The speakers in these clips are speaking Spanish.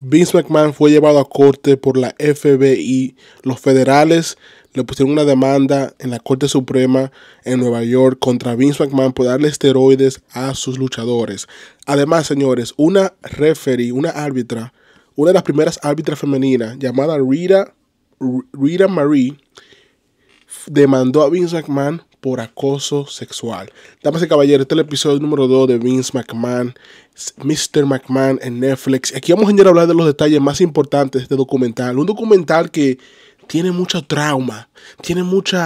Vince McMahon fue llevado a corte por la FBI. Los federales le pusieron una demanda en la Corte Suprema en Nueva York contra Vince McMahon por darle esteroides a sus luchadores. Además, señores, una referee, una árbitra, una de las primeras árbitras femeninas llamada Rita, Rita Marie, demandó a Vince McMahon por acoso sexual. Damas y caballeros, este es el episodio número 2 de Vince McMahon, Mr. McMahon en Netflix. Aquí vamos a hablar de los detalles más importantes de este documental. Un documental que tiene mucho trauma, tiene muchos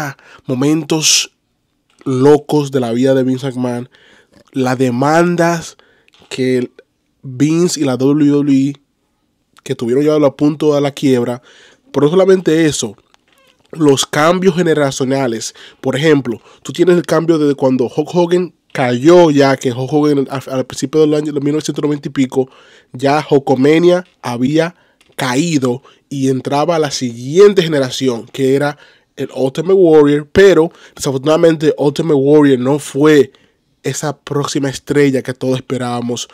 momentos locos de la vida de Vince McMahon, las demandas que Vince y la WWE que tuvieron llevado a punto a la quiebra, pero no solamente eso, los cambios generacionales. Por ejemplo, tú tienes el cambio desde cuando Hulk Hogan cayó ya, que Hulk Hogan al, principio del año de 1990 y pico, ya Hokomenia había caído y entraba a la siguiente generación, que era el Ultimate Warrior, pero desafortunadamente Ultimate Warrior no fue esa próxima estrella que todos esperábamos.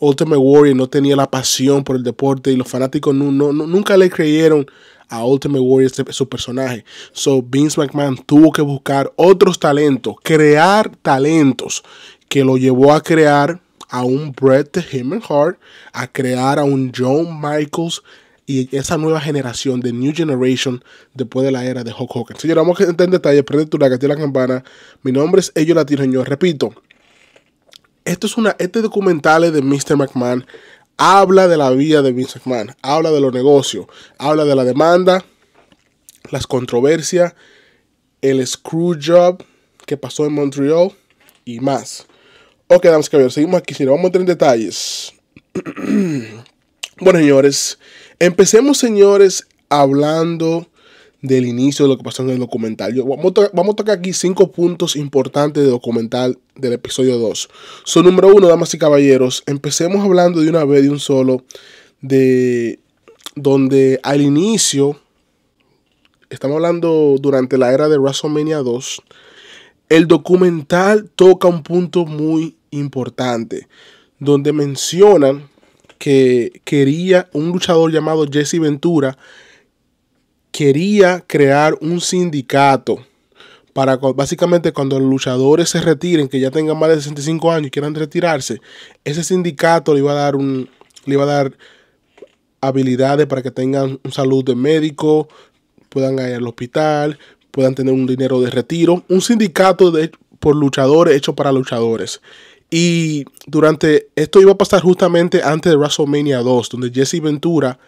Ultimate Warrior no tenía la pasión por el deporte y los fanáticos nunca le creyeron a Ultimate Warrior su personaje. So Vince McMahon tuvo que buscar otros talentos, crear talentos que lo llevó a crear a un Bret the Human Heart, a crear a un John Michaels y esa nueva generación de New Generation después de la era de Hulk Hogan. Señora, vamos a entrar en detalle, prende tu la campana. Mi nombre es Ello Latino, repito. Esto es una, este documental es de Mr. McMahon habla de la vida de Vince McMahon, habla de los negocios, habla de la demanda, las controversias, el screw job que pasó en Montreal y más. Ok, damas que ver, seguimos aquí, no Vamos a entrar en detalles. bueno, señores, empecemos, señores, hablando del inicio de lo que pasó en el documental. vamos, a tocar, aquí cinco puntos importantes del documental del episodio 2. Son número uno, damas y caballeros. Empecemos hablando de una vez, de un solo, de donde al inicio, estamos hablando durante la era de WrestleMania 2, el documental toca un punto muy importante, donde mencionan que quería un luchador llamado Jesse Ventura quería crear un sindicato para básicamente cuando los luchadores se retiren, que ya tengan más de 65 años y quieran retirarse, ese sindicato le iba a dar un le iba a dar habilidades para que tengan un salud de médico, puedan ir al hospital, puedan tener un dinero de retiro, un sindicato de, por luchadores hecho para luchadores. Y durante esto iba a pasar justamente antes de WrestleMania 2, donde Jesse Ventura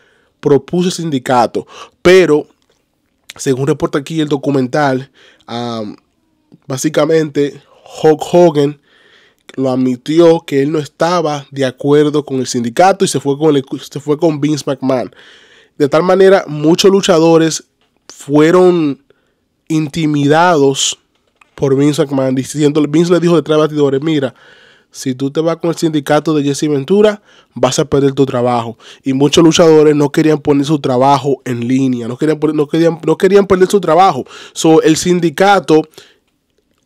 propuso el sindicato, pero según reporta aquí el documental, básicamente Hulk Hogan lo admitió que él no estaba de acuerdo con el sindicato y se fue con, se fue con Vince McMahon. De tal manera, muchos luchadores fueron intimidados por Vince McMahon, diciendo, Vince le dijo detrás de batidores, mira, si tú te vas con el sindicato de Jesse Ventura, vas a perder tu trabajo. Y muchos luchadores no querían poner su trabajo en línea, no querían, querían, no querían perder su trabajo. So, el sindicato,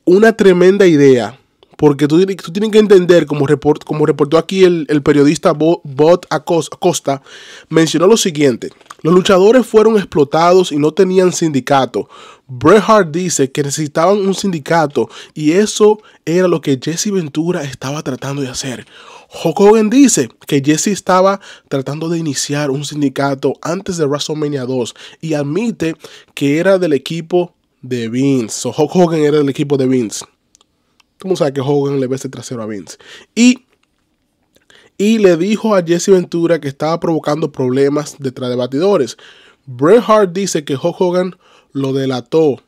una tremenda idea porque tú, tú tienes que entender, como, report, como reportó aquí el, periodista Bot Acosta, mencionó lo siguiente. Los luchadores fueron explotados y no tenían sindicato. Bret Hart dice que necesitaban un sindicato y eso era lo que Jesse Ventura estaba tratando de hacer. Hulk Hogan dice que Jesse estaba tratando de iniciar un sindicato antes de WrestleMania 2 y admite que era del equipo de Vince. O Hulk Hogan era del equipo de Vince. ¿Cómo sabe que Hogan le ves el este trasero a Vince. Y, y le dijo a Jesse Ventura que estaba provocando problemas detrás de batidores. Bret Hart dice que Hogan lo delató.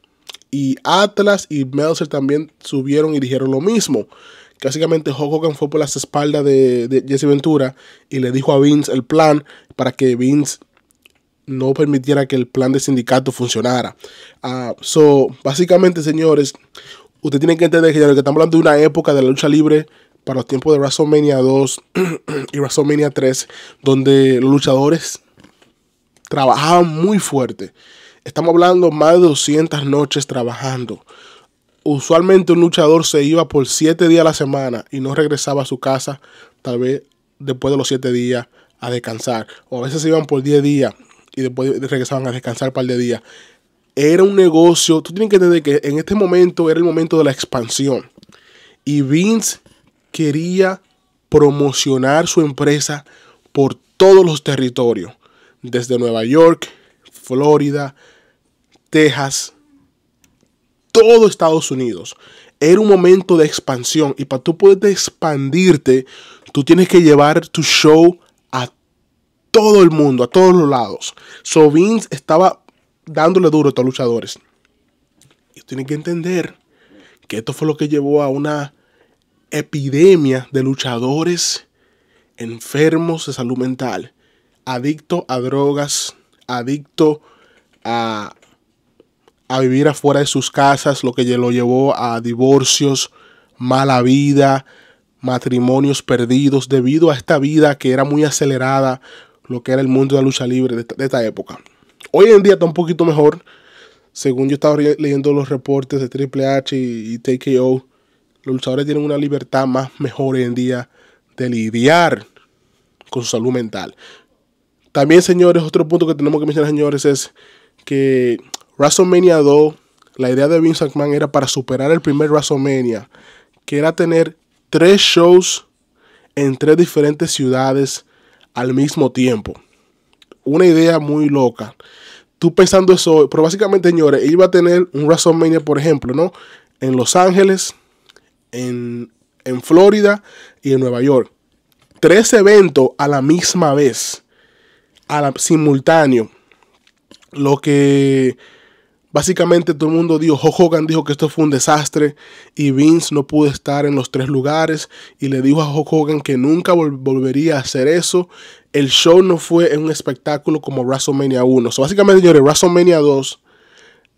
Y Atlas y Meltzer también subieron y dijeron lo mismo. básicamente Hogan fue por las espaldas de, Jesse Ventura y le dijo a Vince el plan para que Vince no permitiera que el plan de sindicato funcionara. Ah, so, básicamente, señores, usted tiene que entender que que estamos hablando de una época de la lucha libre para los tiempos de WrestleMania 2 y WrestleMania 3, donde los luchadores trabajaban muy fuerte. Estamos hablando más de 200 noches trabajando. Usualmente un luchador se iba por 7 días a la semana y no regresaba a su casa, tal vez después de los 7 días a descansar. O a veces se iban por 10 días y después regresaban a descansar un par de días. Era un negocio, tú tienes que entender que en este momento era el momento de la expansión. Y Vince quería promocionar su empresa por todos los territorios, desde Nueva York, Florida, Texas, todo Estados Unidos. Era un momento de expansión y para tú poder expandirte, tú tienes que llevar tu show a todo el mundo, a todos los lados. So Vince estaba dándole duro a estos luchadores. Y tienen que entender que esto fue lo que llevó a una epidemia de luchadores enfermos de salud mental, adictos a drogas, adictos a, a vivir afuera de sus casas, lo que lo llevó a divorcios, mala vida, matrimonios perdidos debido a esta vida que era muy acelerada, lo que era el mundo de la lucha libre de esta época. Hoy en día está un poquito mejor. Según yo estaba leyendo los reportes de Triple H y, y TKO, los luchadores tienen una libertad más mejor hoy en día de lidiar con su salud mental. También, señores, otro punto que tenemos que mencionar, señores, es que WrestleMania 2, la idea de Vince McMahon era para superar el primer WrestleMania, que era tener tres shows en tres diferentes ciudades al mismo tiempo. Una idea muy loca tú pensando eso, pero básicamente, señores, él iba a tener un WrestleMania, por ejemplo, ¿no? En Los Ángeles, en, en Florida y en Nueva York. Tres eventos a la misma vez, a la, simultáneo. Lo que Básicamente todo el mundo dijo, Hogan dijo que esto fue un desastre y Vince no pudo estar en los tres lugares y le dijo a Hulk Hogan que nunca volvería a hacer eso. El show no fue un espectáculo como WrestleMania 1. básicamente, señores, WrestleMania 2,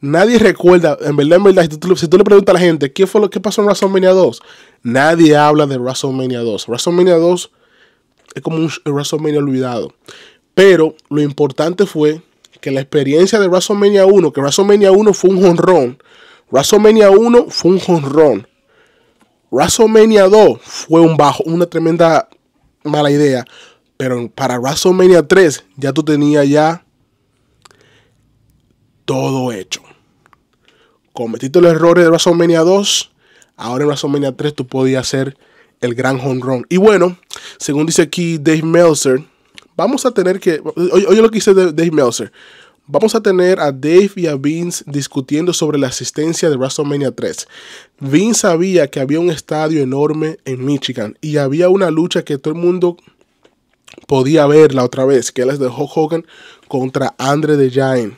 nadie recuerda, en verdad, en verdad, si tú, si tú, le preguntas a la gente, ¿qué fue lo que pasó en WrestleMania 2? Nadie habla de WrestleMania 2. WrestleMania 2 es como un WrestleMania olvidado. Pero lo importante fue que la experiencia de WrestleMania 1, que WrestleMania 1 fue un honrón. WrestleMania 1 fue un jonrón, WrestleMania 2 fue un bajo, una tremenda mala idea, pero para WrestleMania 3 ya tú tenías ya todo hecho. Cometiste los errores de WrestleMania 2, ahora en WrestleMania 3 tú podías hacer el gran honrón. Y bueno, según dice aquí Dave Meltzer, vamos a tener que, oye, lo que dice Dave Meltzer, vamos a tener a Dave y a Vince discutiendo sobre la asistencia de WrestleMania 3. Vince sabía que había un estadio enorme en Michigan y había una lucha que todo el mundo podía ver la otra vez, que era la de Hulk Hogan contra Andre the Giant.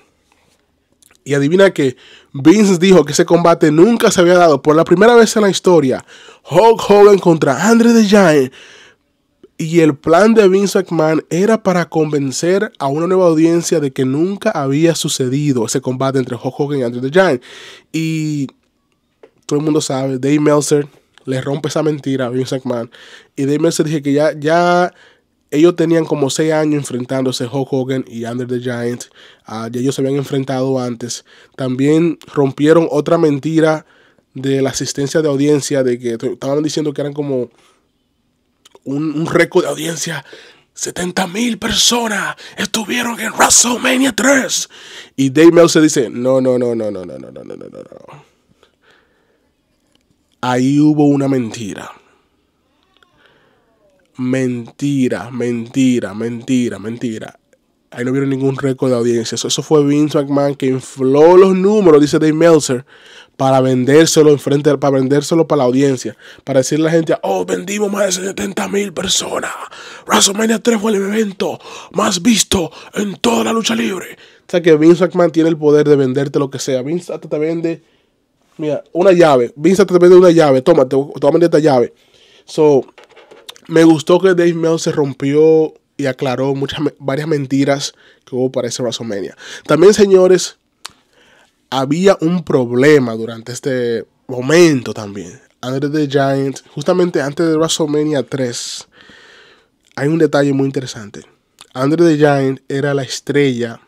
Y adivina que Vince dijo que ese combate nunca se había dado por la primera vez en la historia. Hulk Hogan contra Andre the Giant y el plan de Vince McMahon era para convencer a una nueva audiencia de que nunca había sucedido ese combate entre Hulk Hogan y Under the Giant. Y todo el mundo sabe, Dave Meltzer le rompe esa mentira a Vince McMahon. Y Dave Meltzer dije que ya, ya ellos tenían como seis años enfrentándose Hulk Hogan y Under the Giant. Ah, ya ellos se habían enfrentado antes. También rompieron otra mentira de la asistencia de audiencia de que estaban diciendo que eran como un, récord de audiencia. 70 mil personas estuvieron en WrestleMania 3. Y Dave Meltzer dice, no, no, no, no, no, no, no, no, no, no, no. Ahí hubo una mentira. Mentira, mentira, mentira, mentira. Ahí no vieron ningún récord de audiencia. Eso, eso, fue Vince McMahon que infló los números, dice Dave Meltzer, para vendérselo enfrente, para vendérselo para la audiencia, para decirle a la gente, oh, vendimos más de 70 mil personas. WrestleMania 3 fue el evento más visto en toda la lucha libre. O sea que Vince McMahon tiene el poder de venderte lo que sea. Vince te vende, mira, una llave. Vince te vende una llave. Toma, esta llave. So, me gustó que Dave Mel se rompió y aclaró muchas, varias mentiras que hubo para ese WrestleMania. También, señores, había un problema durante este momento también. Andre the Giant, justamente antes de WrestleMania 3, hay un detalle muy interesante. Andre the Giant era la estrella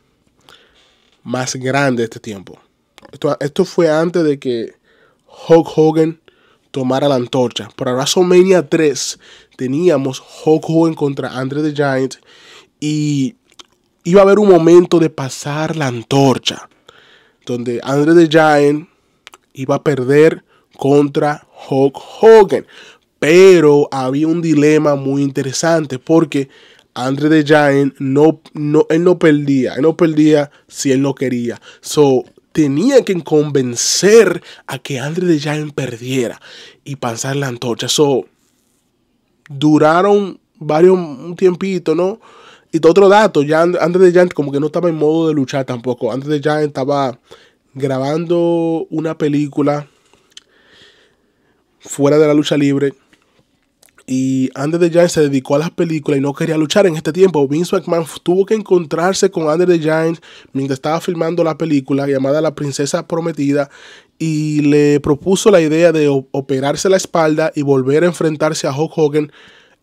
más grande de este tiempo. Esto, fue antes de que Hulk Hogan tomara la antorcha. Para WrestleMania 3 teníamos Hulk Hogan contra Andre the Giant y iba a haber un momento de pasar la antorcha donde Andre de Giant iba a perder contra Hulk Hogan. Pero había un dilema muy interesante porque Andre de Giant no, no, él no perdía, él no perdía si él no quería. So, tenía que convencer a que Andre de Giant perdiera y pasar la antorcha. So, duraron varios un tiempito, ¿no? Y otro dato, ya antes de Giant como que no estaba en modo de luchar tampoco. Antes de Giant estaba grabando una película fuera de la lucha libre. Y Andre the Giant se dedicó a las películas y no quería luchar en este tiempo. Vince McMahon tuvo que encontrarse con Andre the Giant mientras estaba filmando la película llamada La Princesa Prometida y le propuso la idea de operarse la espalda y volver a enfrentarse a Hulk Hogan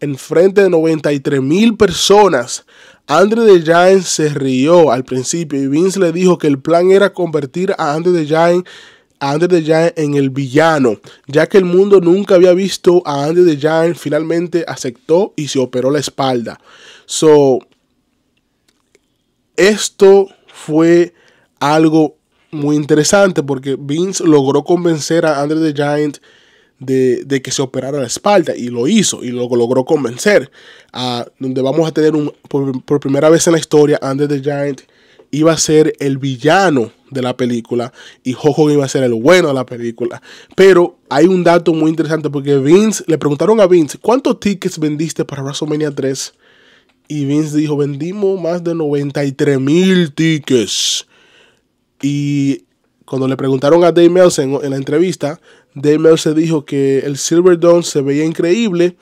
en frente de 93 mil personas. Andre the Giant se rió al principio y Vince le dijo que el plan era convertir a Andre the Giant Giant en el villano, ya que el mundo nunca había visto a Andre the Giant, finalmente aceptó y se operó la espalda. So, esto fue algo muy interesante porque Vince logró convencer a Andre the Giant de, que se operara la espalda y lo hizo y lo logró convencer. a donde vamos a tener un, por, primera vez en la historia, Under the Giant iba a ser el villano de la película y Jojo iba a ser el bueno de la película. Pero hay un dato muy interesante porque Vince, le preguntaron a Vince, ¿cuántos tickets vendiste para WrestleMania 3? Y Vince dijo, vendimos más de 93 mil tickets. Y cuando le preguntaron a Dave Meltzer en la entrevista, Dave Meltzer dijo que el Silver Dawn se veía increíble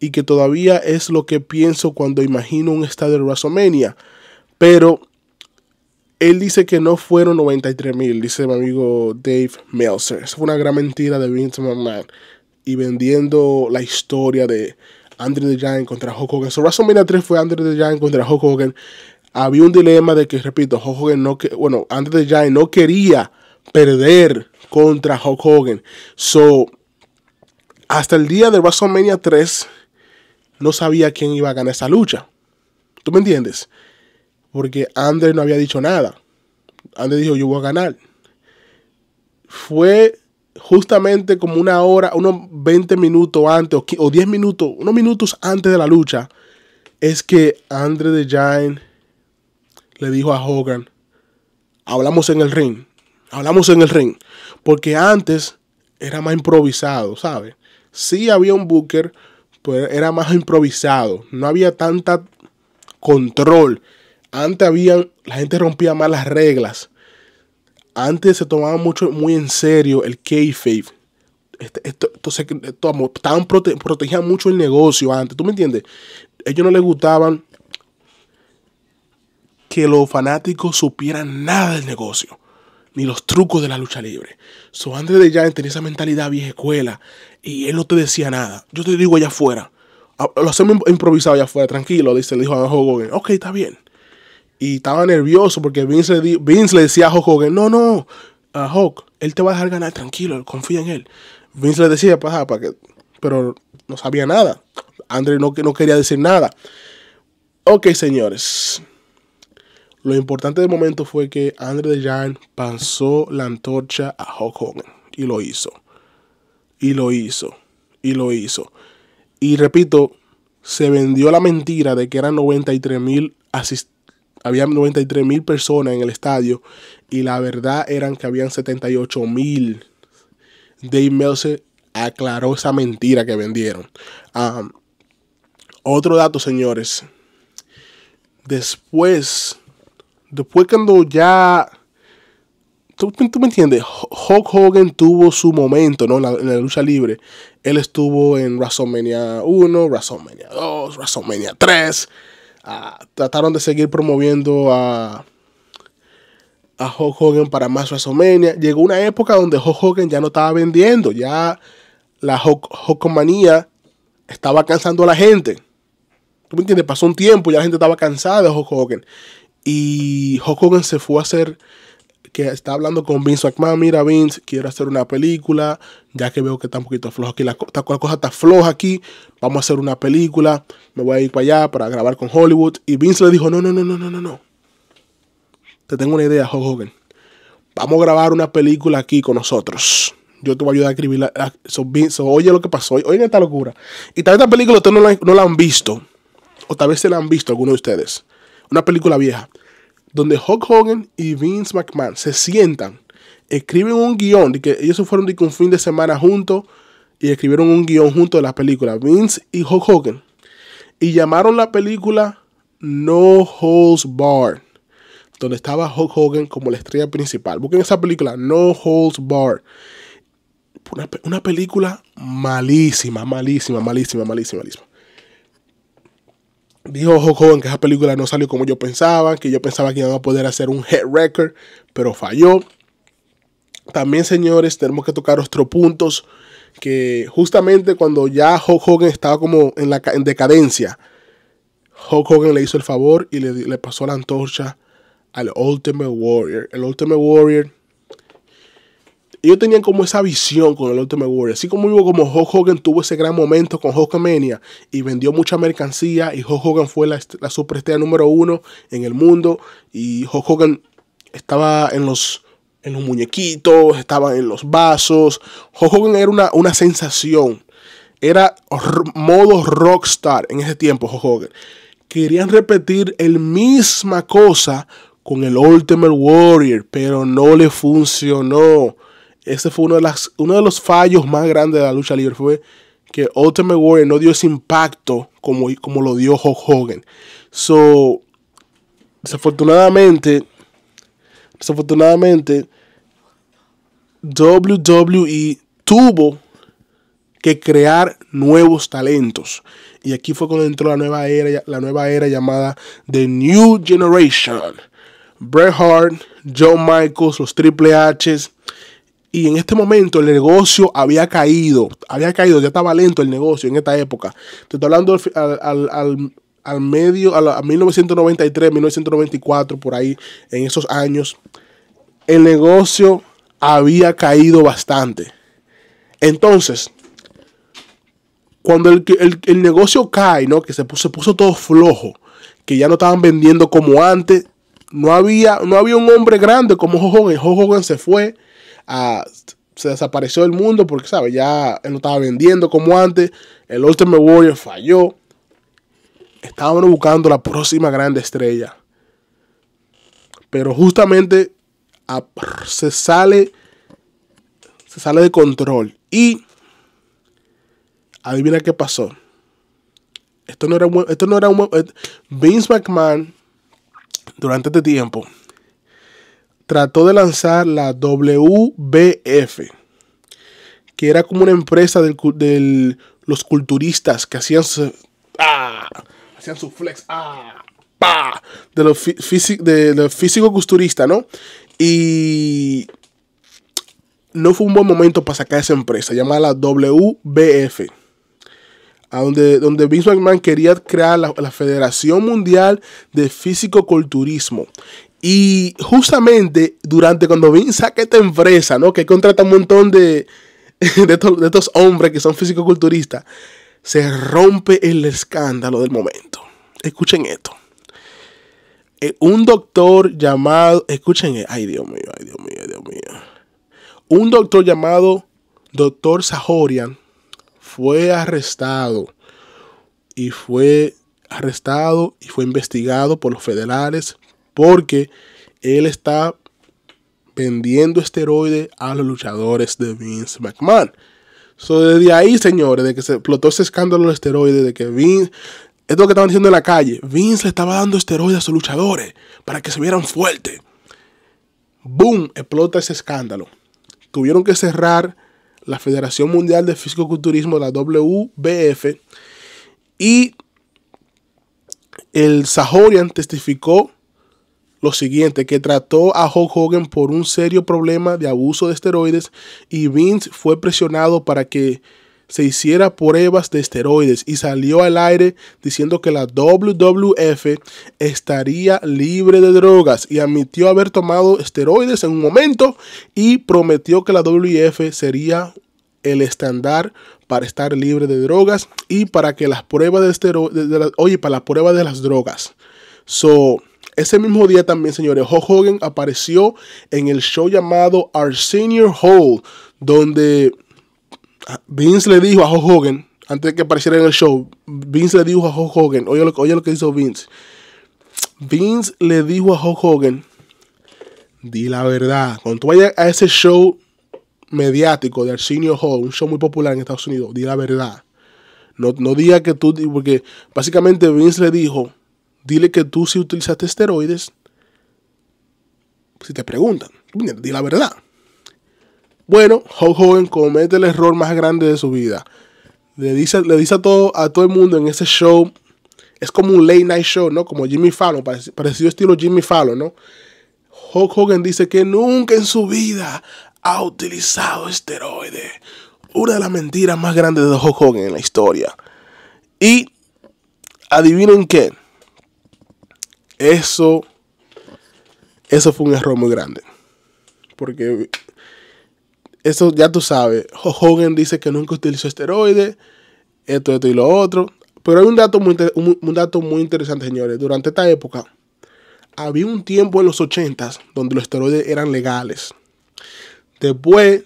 y que todavía es lo que pienso cuando imagino un estadio de WrestleMania. Pero él dice que no fueron 93 mil, dice mi amigo Dave Meltzer. Esa fue una gran mentira de Vince McMahon. Y vendiendo la historia de Andrew the Giant contra Hulk Hogan. So, WrestleMania 3 fue Andrew the Giant contra Hulk Hogan. Había un dilema de que, repito, Hulk Hogan no... Que, bueno, Andre the Giant no quería perder contra Hulk Hogan. So, hasta el día de WrestleMania 3, no sabía quién iba a ganar esa lucha. ¿Tú me entiendes? Porque Andre no había dicho nada. Andre dijo, yo voy a ganar. Fue justamente como una hora, unos 20 minutos antes, o 10 minutos, unos minutos antes de la lucha, es que Andre the Giant le dijo a Hogan, hablamos en el ring hablamos en el ring, porque antes era más improvisado, ¿sabes? Sí había un booker, pero era más improvisado, no había tanta control. Antes había, la gente rompía más las reglas. Antes se tomaba mucho, muy en serio el kayfabe. Este, esto, entonces, estaban protegían mucho el negocio antes, ¿tú me entiendes? Ellos no les gustaban que los fanáticos supieran nada del negocio ni los trucos de la lucha libre. So, Andre de ya tenía esa mentalidad vieja escuela y él no te decía nada. Yo te digo allá afuera. Ah, lo hacemos improvisado allá afuera, tranquilo, dice, le dijo a Hogan. Ok, está bien. Y estaba nervioso porque Vince le, decía a Hogan, no, no, a ah, Hulk, él te va a dejar ganar, tranquilo, confía en él. Vince le decía, para, para que, pero no sabía nada. Andre no, no quería decir nada. Ok, señores. Lo importante del momento fue que Andre De Giant pasó la antorcha a Hulk Hogan y lo hizo. Y lo hizo. Y lo hizo. Y repito, se vendió la mentira de que eran 93 mil había 93 mil personas en el estadio y la verdad eran que habían 78 mil. Dave Meltzer aclaró esa mentira que vendieron. otro dato, señores. Después Después cuando ya... ¿Tú, me entiendes? Hulk Hogan tuvo su momento ¿no? en, la, lucha libre. Él estuvo en WrestleMania 1, WrestleMania 2, WrestleMania 3. Ah, trataron de seguir promoviendo a, a Hulk Hogan para más WrestleMania. Llegó una época donde Hulk Hogan ya no estaba vendiendo. Ya la Hulkomanía... estaba cansando a la gente. ¿Tú me entiendes? Pasó un tiempo, ya la gente estaba cansada de Hulk Hogan. Y Hulk Hogan se fue a hacer, que está hablando con Vince McMahon, mira Vince, quiero hacer una película, ya que veo que está un poquito floja aquí, la, cosa está floja aquí, vamos a hacer una película, me voy a ir para allá para grabar con Hollywood. Y Vince le dijo, no, no, no, no, no, no, no. Te tengo una idea, Hulk Hogan. Vamos a grabar una película aquí con nosotros yo te voy a ayudar a escribir. oye lo que pasó, oigan esta locura. Y tal vez esta película ustedes no la, no la han visto, o tal vez se la han visto algunos de ustedes una película vieja, donde Hulk Hogan y Vince McMahon se sientan, escriben un guión, que ellos fueron de un fin de semana juntos y escribieron un guión junto de la película, Vince y Hulk Hogan, y llamaron la película No Holds Bar donde estaba Hulk Hogan como la estrella principal. Busquen esa película, No Holds Bar Una, una película malísima, malísima, malísima, malísima, malísima. Dijo Hulk Hogan que esa película no salió como yo pensaba, que yo pensaba que iba a poder hacer un head record, pero falló. También, señores, tenemos que tocar otros puntos que justamente cuando ya Hulk Hogan estaba como en, la, decadencia, Hulk Hogan le hizo el favor y le, le pasó la antorcha al Ultimate Warrior. El Ultimate Warrior ellos tenían como esa visión con el Ultimate Warrior. Así como hubo como Hogan tuvo ese gran momento con Hulkamania y vendió mucha mercancía y Hogan fue la, la superestrella número uno en el mundo y Hogan estaba en los, en los muñequitos, estaba en los vasos. Hogan era una, una sensación. Era modo rockstar en ese tiempo, Hogan. Querían repetir el misma cosa con el Ultimate Warrior, pero no le funcionó. Ese fue uno de, los fallos más grandes de la lucha libre. Fue que Ultimate Warrior no dio ese impacto como, como lo dio Hulk Hogan. So, desafortunadamente, desafortunadamente, WWE tuvo que crear nuevos talentos. Y aquí fue cuando entró la nueva era, la nueva era llamada The New Generation. Bret Hart, John Michaels, los Triple H's, y en este momento el negocio había caído, había caído, ya estaba lento el negocio en esta época. Te estoy hablando al, medio, a 1993, 1994, por ahí, en esos años. El negocio había caído bastante. Entonces, cuando el, negocio cae, ¿no? Que se puso, todo flojo, que ya no estaban vendiendo como antes, no había, no había un hombre grande como Joe Hogan. Joe Hogan se fue, se desapareció del mundo porque, ¿sabes? Ya él no estaba vendiendo como antes. El Ultimate Warrior falló. Estaban buscando la próxima grande estrella. Pero justamente se sale se sale de control. Y adivina qué pasó. Esto no era, esto no era un, eh, Vince McMahon durante este tiempo trató de lanzar la WBF, que era como una empresa de los culturistas que hacían su, ah, hacían su flex, ah, de los de, físico-culturistas, ¿no? Y no fue un buen momento para sacar esa empresa, llamada WBF, a donde, donde Vince McMahon quería crear la Federación Mundial de Físico-Culturismo. Y justamente durante cuando Vin saca esta empresa, ¿no? Que contrata un montón de, de, estos, hombres que son fisicoculturistas, se rompe el escándalo del momento. Escuchen esto. Eh, un doctor llamado, escuchen, eh, ay Dios mío, ay Dios mío, ay Dios mío. Un doctor llamado Doctor Sajorian fue arrestado y fue arrestado y fue investigado por los federales porque él está vendiendo esteroides a los luchadores de Vince McMahon. desde ahí, señores, de que se explotó ese escándalo de esteroides, de que Vince, esto es lo que estaban diciendo en la calle, Vince le estaba dando esteroides a sus luchadores para que se vieran fuertes. Boom, explota ese escándalo. Tuvieron que cerrar la Federación Mundial de Fisicoculturismo, la WBF, y el Sahorian testificó lo siguiente, que trató a Hulk Hogan por un serio problema de abuso de esteroides y Vince fue presionado para que se hiciera pruebas de esteroides y salió al aire diciendo que la WWF estaría libre de drogas y admitió haber tomado esteroides en un momento y prometió que la WWF sería el estándar para estar libre de drogas y para que las pruebas de esteroides, oye, para las pruebas de las drogas. So, ese mismo día también, señores, Hulk Hogan apareció en el show llamado Our Senior Hall, donde Vince le dijo a Hulk Hogan, antes de que apareciera en el show, Vince le dijo a Hulk Hogan, oye lo, que hizo Vince. Vince le dijo a Hulk Hogan, di la verdad, cuando tú vayas a ese show mediático de Senior Hall, un show muy popular en Estados Unidos, di la verdad. No, no diga que tú, porque básicamente Vince le dijo, Dile que tú sí utilizaste esteroides. Si te preguntan, di la verdad. Bueno, Hulk Hogan comete el error más grande de su vida. Le dice, le dice a, todo, a todo el mundo en ese show. Es como un late night show, ¿no? Como Jimmy Fallon, parecido estilo Jimmy Fallon, ¿no? Hulk Hogan dice que nunca en su vida ha utilizado esteroides. Una de las mentiras más grandes de Hulk Hogan en la historia. Y adivinen qué. Eso, eso fue un error muy grande. Porque eso ya tú sabes, Hogan dice que nunca utilizó esteroides, esto, esto y lo otro. Pero hay un dato muy, un, dato muy interesante, señores. Durante esta época, había un tiempo en los 80 donde los esteroides eran legales. Después,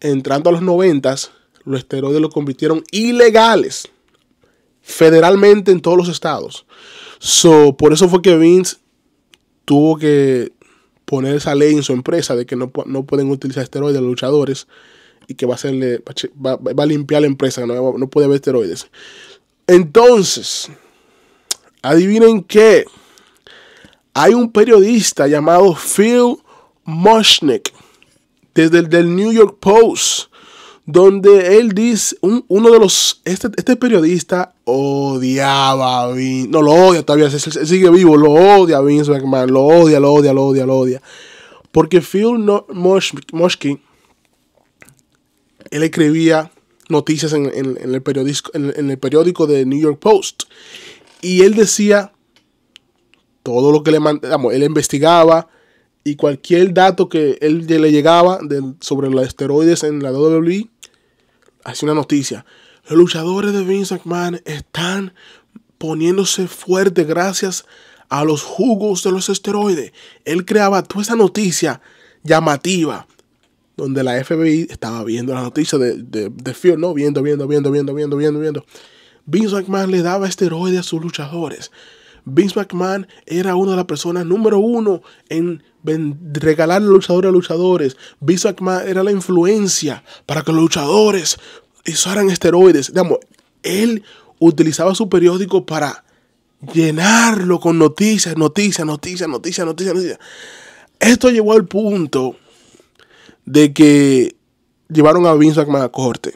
entrando a los 90, los esteroides los convirtieron ilegales federalmente en todos los estados. So, por eso fue que Vince tuvo que poner esa ley en su empresa de que no, pueden utilizar esteroides los luchadores y que va a, hacerle, va, a limpiar la empresa, no, no puede haber esteroides. Entonces, adivinen qué. Hay un periodista llamado Phil Mushnick desde el del New York Post donde él dice, uno de los, este, este periodista odiaba a Vince, no lo odia todavía, sigue vivo, lo odia a Vince McMahon, lo odia, lo odia, lo odia, lo odia. Porque Phil Moshkin, él escribía noticias en, el periódico, en, el periódico de New York Post y él decía todo lo que le mandaba, él investigaba, y cualquier dato que él le llegaba sobre los esteroides en la WWE, hacía una noticia. Los luchadores de Vince McMahon están poniéndose fuerte gracias a los jugos de los esteroides. Él creaba toda esa noticia llamativa, donde la FBI estaba viendo la noticia de, de, de ¿no? Viendo, viendo, viendo, viendo, viendo, viendo, viendo. Vince McMahon le daba esteroides a sus luchadores. Vince McMahon era una de las personas número uno en regalar luchadores a luchadores. Vince McMahon era la influencia para que los luchadores usaran esteroides. Digamos, él utilizaba su periódico para llenarlo con noticias, noticias, noticias, noticias, noticias, Esto llevó al punto de que llevaron a Vince McMahon a corte.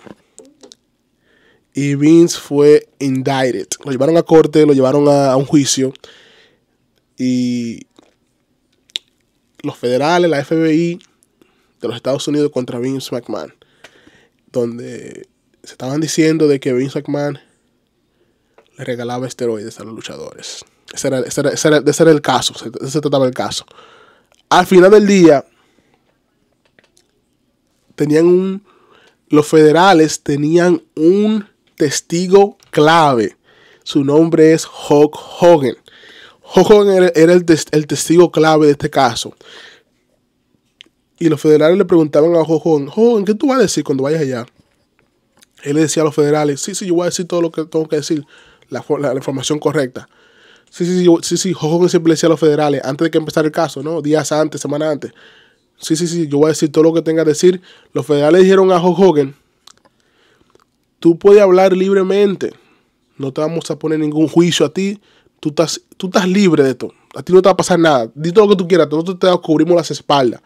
Y Vince fue indicted. Lo llevaron a corte, lo llevaron a un juicio. Y los federales, la FBI de los Estados Unidos contra Vince McMahon, donde se estaban diciendo de que Vince McMahon le regalaba esteroides a los luchadores. Ese era, el caso, ese se trataba el caso. Al final del día, tenían un, los federales tenían un testigo clave. Su nombre es Hulk Hogan. Hogan era, el, testigo clave de este caso. Y los federales le preguntaban a Hogan, Hogan, ¿qué tú vas a decir cuando vayas allá? Él le decía a los federales, sí, sí, yo voy a decir todo lo que tengo que decir, la, información correcta. Sí, sí, sí, sí, sí, Hogan siempre decía a los federales, antes de que empezara el caso, ¿no? Días antes, semana antes. Sí, sí, sí, yo voy a decir todo lo que tenga que decir. Los federales dijeron a Hogan, tú puedes hablar libremente. No te vamos a poner ningún juicio a ti, tú estás, libre de todo. A ti no te va a pasar nada. Di todo lo que tú quieras. Nosotros te cubrimos las espaldas.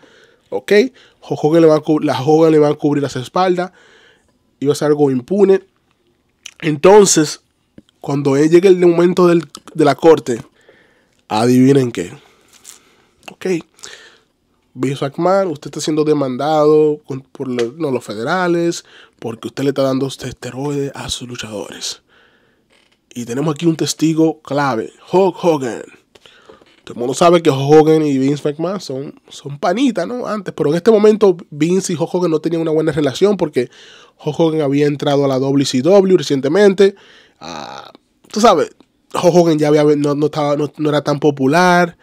¿Ok? le va las le van a cubrir las espaldas. Y va a ser algo impune. Entonces, cuando llegue el momento de la corte, adivinen qué. Ok. Vince usted está siendo demandado por los, los federales porque usted le está dando este, esteroides a sus luchadores. Y tenemos aquí un testigo clave, Hulk Hogan. Todo el mundo sabe que Hulk Hogan y Vince McMahon son, son panitas, ¿no? Antes, pero en este momento Vince y Hulk Hogan no tenían una buena relación porque Hulk Hogan había entrado a la WCW recientemente. Ah, tú sabes, Hulk Hogan ya no, estaba, no, era tan popular.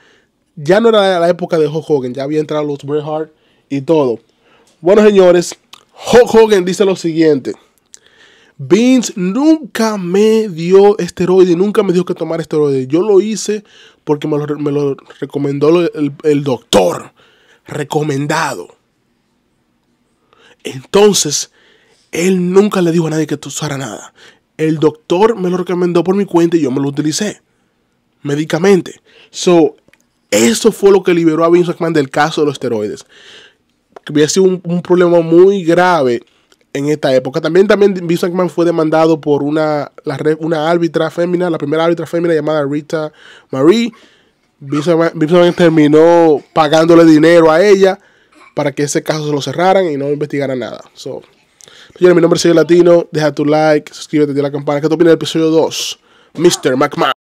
Ya no era la época de Hulk Hogan, ya había entrado los Bret Hart y todo. Bueno, señores, Hulk Hogan dice lo siguiente. Vince nunca me dio esteroides. nunca me dijo que tomar esteroides. Yo lo hice porque me lo, recomendó el, doctor. Recomendado. Entonces, él nunca le dijo a nadie que usara nada. El doctor me lo recomendó por mi cuenta y yo me lo utilicé. Médicamente. So, eso fue lo que liberó a Vince McMahon del caso de los esteroides. Que había sido un problema muy grave en esta época. También, también Vince McMahon fue demandado por una, la, una árbitra fémina, la primera árbitra fémina llamada Rita Marie. Vince McMahon terminó pagándole dinero a ella para que ese caso se lo cerraran y no investigaran nada. So, mi nombre es Sergio Latino. Deja tu like, suscríbete, a la campana. ¿Qué te opinas del episodio 2? Mr. McMahon.